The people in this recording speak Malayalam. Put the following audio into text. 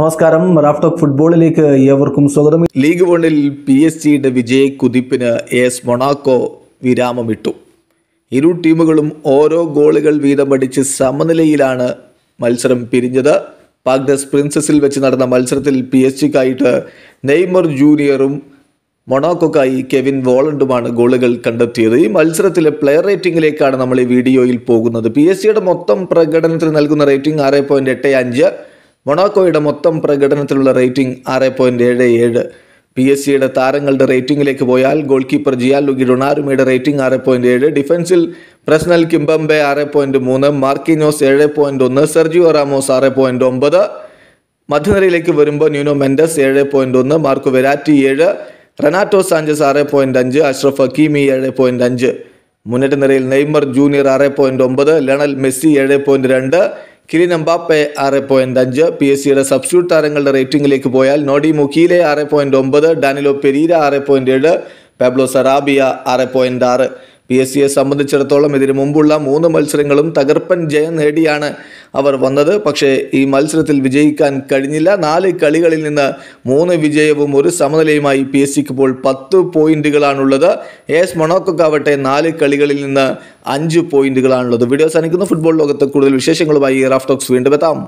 നമസ്കാരം റാഫ്ടോക്ക് ഫുട്ബോളിലേക്ക് ഏവർക്കും സ്വാഗതം ലീഗ് വണ്ണിൽ പി എസ് ജിയുടെ വിജയ കുതിപ്പിന് എസ് മൊണാക്കോ വിരാമമിട്ടു ഇരു ടീമുകളും ഓരോ ഗോളുകൾ വീതമടിച്ച് സമനിലയിലാണ് മത്സരം പിരിഞ്ഞത് പാഗ്ഡസ് പ്രിൻസസിൽ വെച്ച് നടന്ന മത്സരത്തിൽ പി എസ് ജിക്കായിട്ട് നെയ്മർ ജൂനിയറും മൊണാക്കോക്കായി കെവിൻ വോളണ്ടുമാണ് ഗോളുകൾ കണ്ടെത്തിയത് ഈ മത്സരത്തിലെ പ്ലെയർ റേറ്റിംഗിലേക്കാണ് നമ്മൾ ഈ വീഡിയോയിൽ പോകുന്നത് പി എസ് സിയുടെ മൊത്തം പ്രകടനത്തിന് നൽകുന്ന റേറ്റിംഗ് ആറ് പോയിൻറ്റ് എട്ട് അഞ്ച് മൊണാക്കോയുടെ മൊത്തം പ്രകടനത്തിലുള്ള റേറ്റിംഗ് ആറ് പോയിൻറ്റ് ഏഴ് ഏഴ് പി എസ് സിയുടെ താരങ്ങളുടെ റേറ്റിംഗിലേക്ക് പോയാൽ ഗോൾ കീപ്പർ ജിയാൽ ലുഗി ഡൊണാരുമയുടെ റേറ്റിംഗ് ആറ് പോയിൻറ്റ് ഏഴ് ഡിഫൻസിൽ പ്രസ്നൽ കിംബംബെ ആറ് പോയിൻറ്റ് മൂന്ന് മാർക്കിനോസ് ഏഴ് പോയിൻറ്റ് ഒന്ന് സെർജിയോ റാമോസ് ആറ് പോയിൻറ്റ് ഒമ്പത് മധ്യനിരയിലേക്ക് വരുമ്പോൾ ന്യൂനോ മെൻഡസ് ഏഴ് പോയിൻറ്റ് ഒന്ന് മാർക്കു വെരാറ്റി ഏഴ് റെനാറ്റോ സാഞ്ചസ് ആറ് പോയിൻറ്റ് അഞ്ച് അഷ്റഫ് ഹക്കീമി ഏഴ് പോയിൻറ്റ് അഞ്ച് മുന്നേറ്റ നിരയിൽ നെയ്മർ ജൂനിയർ ആറ് പോയിൻറ്റ് ഒമ്പത് ലണൽ മെസ്സി ഏഴ് പോയിൻറ്റ് രണ്ട് കിലിൻ അംബാപ്പെ ആറ് പോയിന്റ് അഞ്ച് പി എസ് സിയുടെ സബ്സ്റ്റ്യൂട്ട് താരങ്ങളുടെ റേറ്റിംഗിലേക്ക് പോയാൽ നോഡി മുഖീലെ ആറ് പോയിന്റ് ഒമ്പത് ഡാനിലോ പെരീര ആറ് പോയിന്റ് ഏഴ് പാബ്ലോ സറാബിയ ആറ് പോയിന്റ് ആറ് പി എസ് സിയെ സംബന്ധിച്ചിടത്തോളം ഇതിനു മുമ്പുള്ള മൂന്ന് മത്സരങ്ങളും തകർപ്പൻ ജയം നേടിയാണ് അവർ വന്നത് പക്ഷേ ഈ മത്സരത്തിൽ വിജയിക്കാൻ കഴിഞ്ഞില്ല നാല് കളികളിൽ നിന്ന് മൂന്ന് വിജയവും ഒരു സമനിലയുമായി പി എസ് സിക്ക് ഇപ്പോൾ പത്ത് പോയിന്റുകളാണുള്ളത് എസ് മൊണോക്കൊക്കാവട്ടെ നാല് കളികളിൽ നിന്ന് അഞ്ച് പോയിന്റുകളാണുള്ളത് വീഡിയോ സാധിക്കുന്ന ഫുട്ബോൾ ലോകത്ത് കൂടുതൽ വിശേഷങ്ങളുമായി റാഫ് ടോക്സ് വീണ്ടും എത്താം